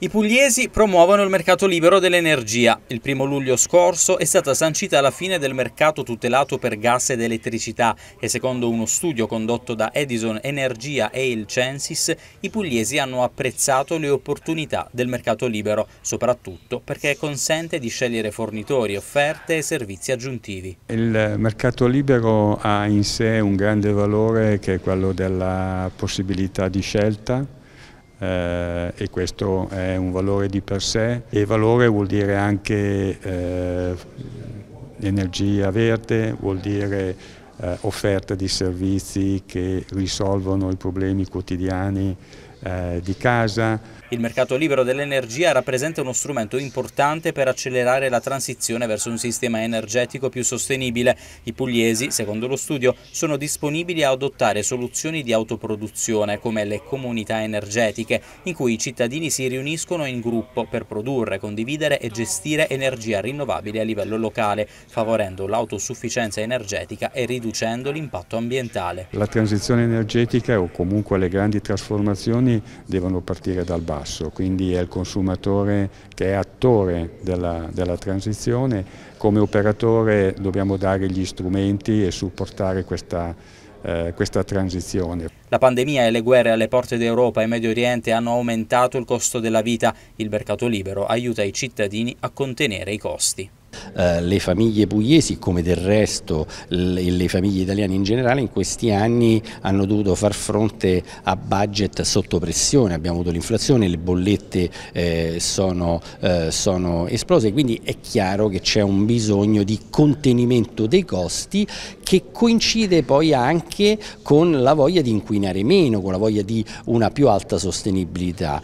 I pugliesi promuovono il mercato libero dell'energia. Il primo luglio scorso è stata sancita la fine del mercato tutelato per gas ed elettricità e secondo uno studio condotto da Edison Energia e il Censis, i pugliesi hanno apprezzato le opportunità del mercato libero, soprattutto perché consente di scegliere fornitori, offerte e servizi aggiuntivi. Il mercato libero ha in sé un grande valore che è quello della possibilità di scelta eh, e questo è un valore di per sé e valore vuol dire anche eh, energia verde, vuol dire eh, offerta di servizi che risolvono i problemi quotidiani eh, di casa. Il mercato libero dell'energia rappresenta uno strumento importante per accelerare la transizione verso un sistema energetico più sostenibile. I pugliesi, secondo lo studio, sono disponibili a adottare soluzioni di autoproduzione come le comunità energetiche, in cui i cittadini si riuniscono in gruppo per produrre, condividere e gestire energia rinnovabile a livello locale, favorendo l'autosufficienza energetica e riducendo l'impatto ambientale. La transizione energetica o comunque le grandi trasformazioni azioni devono partire dal basso, quindi è il consumatore che è attore della, della transizione, come operatore dobbiamo dare gli strumenti e supportare questa, eh, questa transizione. La pandemia e le guerre alle porte d'Europa e Medio Oriente hanno aumentato il costo della vita, il mercato libero aiuta i cittadini a contenere i costi. Eh, le famiglie pugliesi, come del resto le, famiglie italiane in generale, in questi anni hanno dovuto far fronte a budget sotto pressione, abbiamo avuto l'inflazione, le bollette eh, sono, eh, sono esplose, quindi è chiaro che c'è un bisogno di contenimento dei costi che coincide poi anche con la voglia di inquinare meno, con la voglia di una più alta sostenibilità.